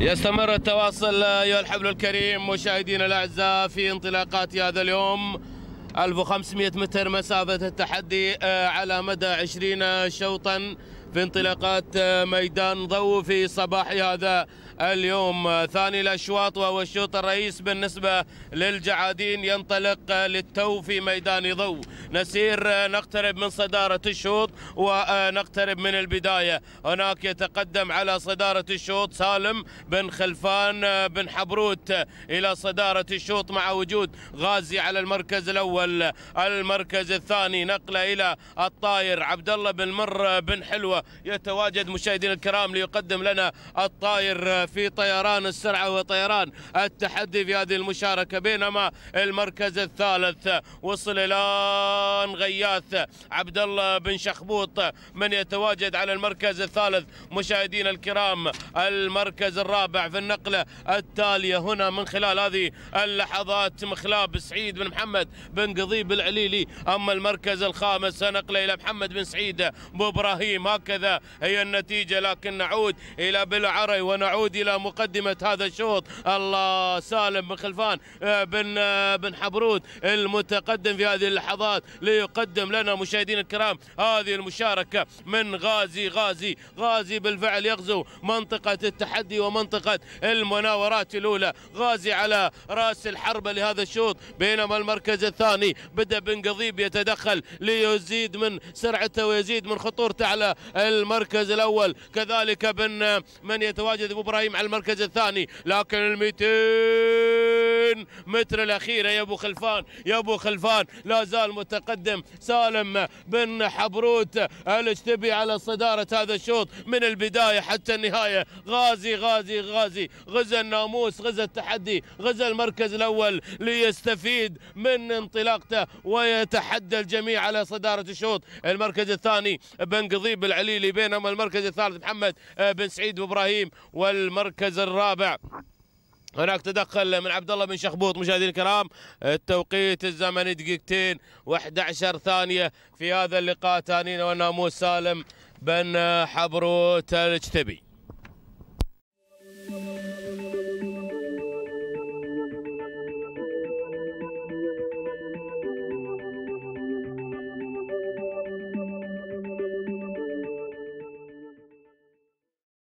يستمر التواصل أيها الحبل الكريم مشاهدينا الأعزاء في انطلاقات هذا اليوم 1500 متر مسافة التحدي آه، على مدى 20 شوطا في انطلاقات آه، ميدان ضو في صباح هذا اليوم آه، ثاني الأشواط وهو الشوط الرئيس بالنسبة للجعادين ينطلق آه، للتو في ميدان ضو نسير نقترب من صدارة الشوط ونقترب من البداية هناك يتقدم على صدارة الشوط سالم بن خلفان بن حبروت إلى صدارة الشوط مع وجود غازي على المركز الأول المركز الثاني نقله إلى الطاير عبد الله بن مر بن حلوة يتواجد مشاهدينا الكرام ليقدم لنا الطائر في طيران السرعة وطيران التحدي في هذه المشاركة بينما المركز الثالث وصل الآن غياث عبد الله بن شخبوط من يتواجد على المركز الثالث مشاهدينا الكرام المركز الرابع في النقلة التالية هنا من خلال هذه اللحظات مخلاب سعيد بن محمد بن قضيب العليلي أما المركز الخامس نقله إلى محمد بن سعيد ابراهيم هكذا هي النتيجة لكن نعود إلى بالعري ونعود إلى مقدمة هذا الشوط الله سالم بن خلفان آه، بن آه، بن حبرود المتقدم في هذه اللحظات ليقدم لنا مشاهدينا الكرام هذه المشاركة من غازي غازي غازي بالفعل يغزو منطقة التحدي ومنطقة المناورات الأولى غازي على رأس الحربة لهذا الشوط بينما المركز الثاني بدأ بن قضيب يتدخل ليزيد من سرعته ويزيد من خطورته على المركز الاول كذلك بن من يتواجد ابو ابراهيم على المركز الثاني لكن الميتين متر الأخيرة يا أبو خلفان يا أبو خلفان لا زال متقدم سالم بن حبروت الاجتبي على صدارة هذا الشوط من البداية حتى النهاية غازي غازي غازي غزا الناموس غزا التحدي غزا المركز الأول ليستفيد من انطلاقته ويتحدى الجميع على صدارة الشوط المركز الثاني بن قضيب العليلي بينهم المركز الثالث محمد بن سعيد وابراهيم والمركز الرابع هناك تدخل من عبد الله بن شخبوط مشاهدينا الكرام التوقيت الزمني دقيقتين و11 ثانيه في هذا اللقاء تانينا والناموس سالم بن حبروت الاجتبي